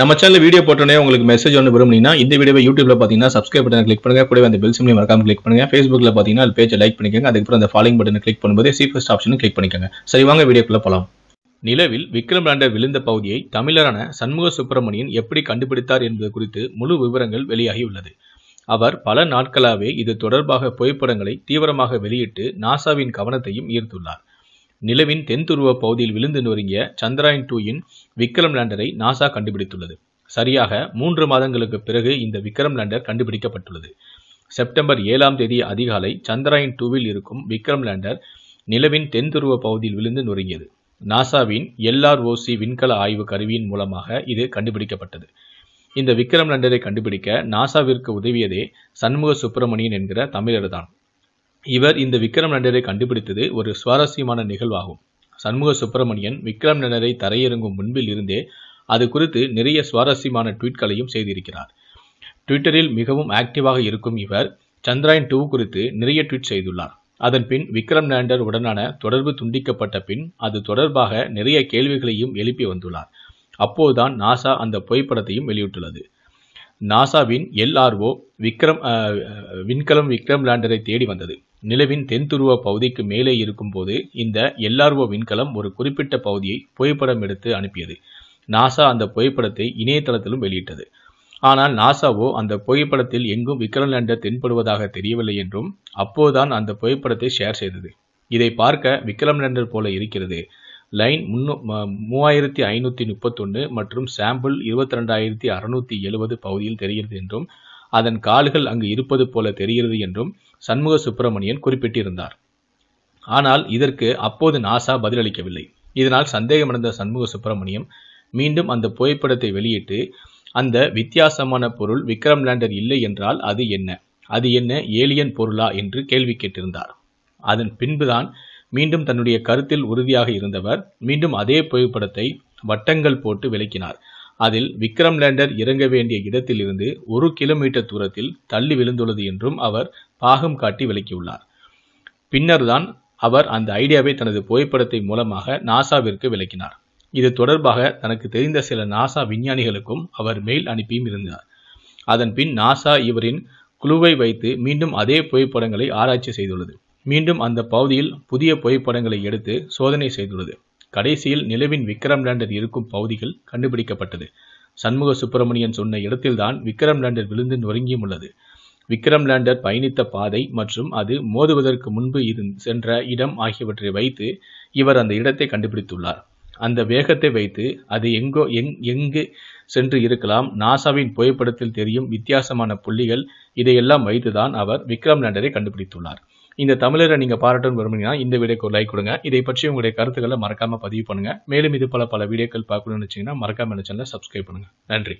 நம்ம channel video போட்டோன்னே உங்களுக்கு மெசேஜ் ஒன்று விரும்புனீங்கன்னா இந்த வீடியோ யூடியூப்ல பார்த்தீங்கன்னா சப்ஸ்கிரைப் பண்ணி கிளிக் பண்ணுங்க கூட அந்த பெல் சிம்லி மறக்காம கிளிக் பண்ணுங்க ஃபேஸ்புக்கில் பார்த்தீங்கன்னா அது பேஜை லைக் பண்ணிக்கோங்க அதுக்கப்புறம் அந்த ஃபாலோ பட்டனை கிளிக் பண்ணும்போது சீஃபஸ்ட் ஆப்ஷனும் கிளிக் பண்ணிக்கோங்க சரி வாங்க வீடியோக்குள்ள போலாம் நிலவில் விக்ரம் லேண்டர் விழுந்த பகுதியை தமிழரான சண்முக சுப்பிரமணியன் எப்படி கண்டுபிடித்தார் என்பது குறித்து முழு விவரங்கள் வெளியாகியுள்ளது அவர் பல நாட்களாகவே இது தொடர்பாக புகைப்படங்களை தீவிரமாக வெளியிட்டு நாசாவின் கவனத்தையும் ஈர்த்துள்ளார் நிலவின் தென்துருவ பகுதியில் விழுந்து நொறுங்கிய சந்திராயன் டூயின் விக்ரம் லேண்டரை நாசா கண்டுபிடித்துள்ளது சரியாக மூன்று மாதங்களுக்கு பிறகு இந்த விக்ரம் லேண்டர் கண்டுபிடிக்கப்பட்டுள்ளது செப்டம்பர் ஏழாம் தேதி அதிகாலை சந்திராயன் டூவில் இருக்கும் விக்ரம் லேண்டர் நிலவின் தென்துருவ பகுதியில் விழுந்து நொறுங்கியது நாசாவின் எல்ஆர்ஓசி விண்கல ஆய்வு கருவியின் மூலமாக இது கண்டுபிடிக்கப்பட்டது இந்த விக்ரம் லேண்டரை கண்டுபிடிக்க நாசாவிற்கு உதவியதே சண்முக சுப்பிரமணியன் என்கிற தமிழர்தான் இவர் இந்த விக்ரம் நண்டரை கண்டுபிடித்தது ஒரு சுவாரஸ்யமான நிகழ்வாகும் சண்முக சுப்பிரமணியன் விக்ரம் நண்டரை தரையிறங்கும் முன்பில் இருந்தே அது குறித்து நிறைய சுவாரஸ்யமான ட்வீட்களையும் செய்திருக்கிறார் ட்விட்டரில் மிகவும் ஆக்டிவாக இருக்கும் இவர் சந்திராயன் டூ குறித்து நிறைய ட்வீட் செய்துள்ளார் அதன் பின் விக்ரம் லேண்டர் உடனான தொடர்பு துண்டிக்கப்பட்ட பின் அது தொடர்பாக நிறைய கேள்விகளையும் எழுப்பி வந்துள்ளார் அப்போதுதான் நாசா அந்த புகைப்படத்தையும் வெளியிட்டுள்ளது நாசாவின் எல்ஆர்ஓ விக்ரம் விண்கலம் விக்ரம் லேண்டரை தேடி வந்தது நிலவின் தென்துருவ பகுதிக்கு மேலே இருக்கும்போது இந்த எல்ஆர்ஓ விண்கலம் ஒரு குறிப்பிட்ட பகுதியை புகைப்படம் எடுத்து அனுப்பியது நாசா அந்த புகைப்படத்தை இணையதளத்திலும் வெளியிட்டது ஆனால் நாசாவோ அந்த புகைப்படத்தில் எங்கும் விக்ரம் லேண்டர் தென்படுவதாக தெரியவில்லை என்றும் அப்போதுதான் அந்த புகைப்படத்தை ஷேர் செய்தது இதை பார்க்க விக்ரம் லேண்டர் போல இருக்கிறது லைன் முன்னூ மூவாயிரத்தி ஐநூற்றி முப்பத்தொன்று மற்றும் சாம்பிள் இருபத்தி ரெண்டாயிரத்தி அறுநூற்றி எழுபது பகுதியில் தெரிகிறது என்றும் அதன் கால்கள் அங்கு இருப்பது போல தெரிகிறது என்றும் சண்முக சுப்பிரமணியன் குறிப்பிட்டிருந்தார் ஆனால் இதற்கு அப்போது நாசா பதிலளிக்கவில்லை இதனால் சந்தேகமடைந்த சண்முக சுப்பிரமணியம் மீண்டும் அந்த புகைப்படத்தை வெளியிட்டு அந்த வித்தியாசமான பொருள் விக்ரம் லேண்டர் இல்லை என்றால் அது என்ன அது என்ன ஏலியன் பொருளா என்று கேள்வி கேட்டிருந்தார் அதன் பின்புதான் மீண்டும் தன்னுடைய கருத்தில் உறுதியாக இருந்தவர் மீண்டும் அதே புகைப்படத்தை வட்டங்கள் போட்டு விளக்கினார் அதில் விக்ரம் லேண்டர் இறங்க வேண்டிய இடத்திலிருந்து ஒரு கிலோமீட்டர் தூரத்தில் தள்ளி விழுந்துள்ளது என்றும் அவர் பாகம் காட்டி விளக்கியுள்ளார் பின்னர்தான் அவர் அந்த ஐடியாவை தனது புகைப்படத்தை மூலமாக நாசாவிற்கு விளக்கினார் இது தொடர்பாக தனக்கு தெரிந்த சில நாசா விஞ்ஞானிகளுக்கும் அவர் மெயில் அனுப்பியும் இருந்தார் அதன் பின் நாசா இவரின் குழுவை வைத்து மீண்டும் அதே புகைப்படங்களை ஆராய்ச்சி செய்துள்ளது மீண்டும் அந்த பகுதியில் புதிய புகைப்படங்களை எடுத்து சோதனை செய்துள்ளது கடைசியில் நிலவின் விக்ரம் லேண்டர் இருக்கும் பகுதிகள் கண்டுபிடிக்கப்பட்டது சண்முக சுப்பிரமணியன் சொன்ன இடத்தில்தான் விக்ரம் லேண்டர் விழுந்து நொறுங்கியும் உள்ளது விக்ரம் லேண்டர் பயணித்த பாதை மற்றும் அது மோதுவதற்கு முன்பு சென்ற இடம் ஆகியவற்றை வைத்து இவர் அந்த இடத்தை கண்டுபிடித்துள்ளார் அந்த வேகத்தை வைத்து அது எங்கோ எங் எங்கு சென்று இருக்கலாம் நாசாவின் புகைப்படத்தில் தெரியும் வித்தியாசமான புள்ளிகள் இதையெல்லாம் வைத்துதான் அவர் விக்ரம் லேண்டரை கண்டுபிடித்துள்ளார் இந்த தமிழரை நீங்கள் பாராட்டும் விரும்புனீங்கன்னா இந்த வீடியோக்கு ஒரு லைக் கொடுங்க இதை பற்றி உங்களுடைய கருத்துக்களை மறக்காமல் பதிவு பண்ணுங்கள் மேலும் இது பல பல வீடியோக்கள் பார்க்கணும்னு வச்சிங்கன்னா மறக்காமல் சேனலை சப்ஸ்கிரைப் பண்ணுங்கள் நன்றி